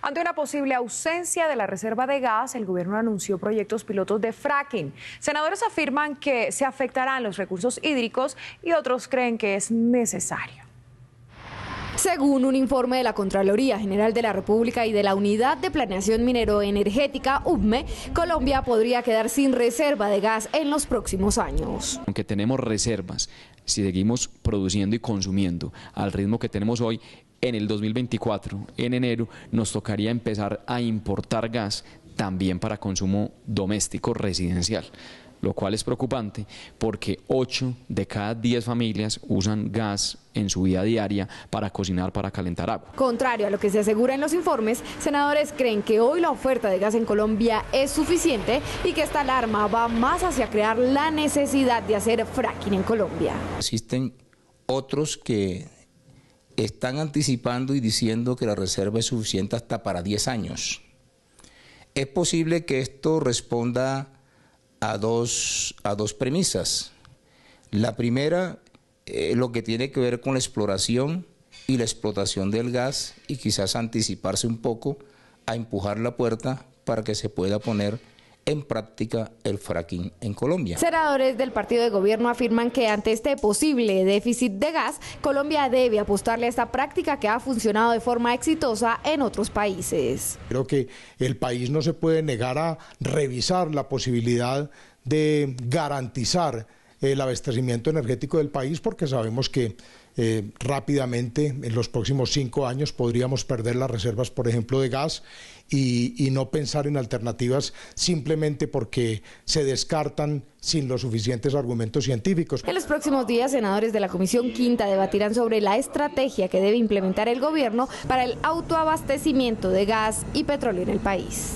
Ante una posible ausencia de la reserva de gas, el gobierno anunció proyectos pilotos de fracking. Senadores afirman que se afectarán los recursos hídricos y otros creen que es necesario. Según un informe de la Contraloría General de la República y de la Unidad de Planeación Minero-Energética, UPME, Colombia podría quedar sin reserva de gas en los próximos años. Aunque tenemos reservas, si seguimos produciendo y consumiendo al ritmo que tenemos hoy, en el 2024, en enero, nos tocaría empezar a importar gas también para consumo doméstico residencial lo cual es preocupante porque 8 de cada 10 familias usan gas en su vida diaria para cocinar, para calentar agua. Contrario a lo que se asegura en los informes, senadores creen que hoy la oferta de gas en Colombia es suficiente y que esta alarma va más hacia crear la necesidad de hacer fracking en Colombia. Existen otros que están anticipando y diciendo que la reserva es suficiente hasta para 10 años. Es posible que esto responda a dos, a dos premisas. La primera, eh, lo que tiene que ver con la exploración y la explotación del gas y quizás anticiparse un poco a empujar la puerta para que se pueda poner en práctica el fracking en Colombia. Senadores del partido de gobierno afirman que ante este posible déficit de gas, Colombia debe apostarle a esta práctica que ha funcionado de forma exitosa en otros países. Creo que el país no se puede negar a revisar la posibilidad de garantizar el abastecimiento energético del país porque sabemos que eh, rápidamente en los próximos cinco años podríamos perder las reservas, por ejemplo, de gas y, y no pensar en alternativas simplemente porque se descartan sin los suficientes argumentos científicos. En los próximos días, senadores de la Comisión Quinta debatirán sobre la estrategia que debe implementar el gobierno para el autoabastecimiento de gas y petróleo en el país.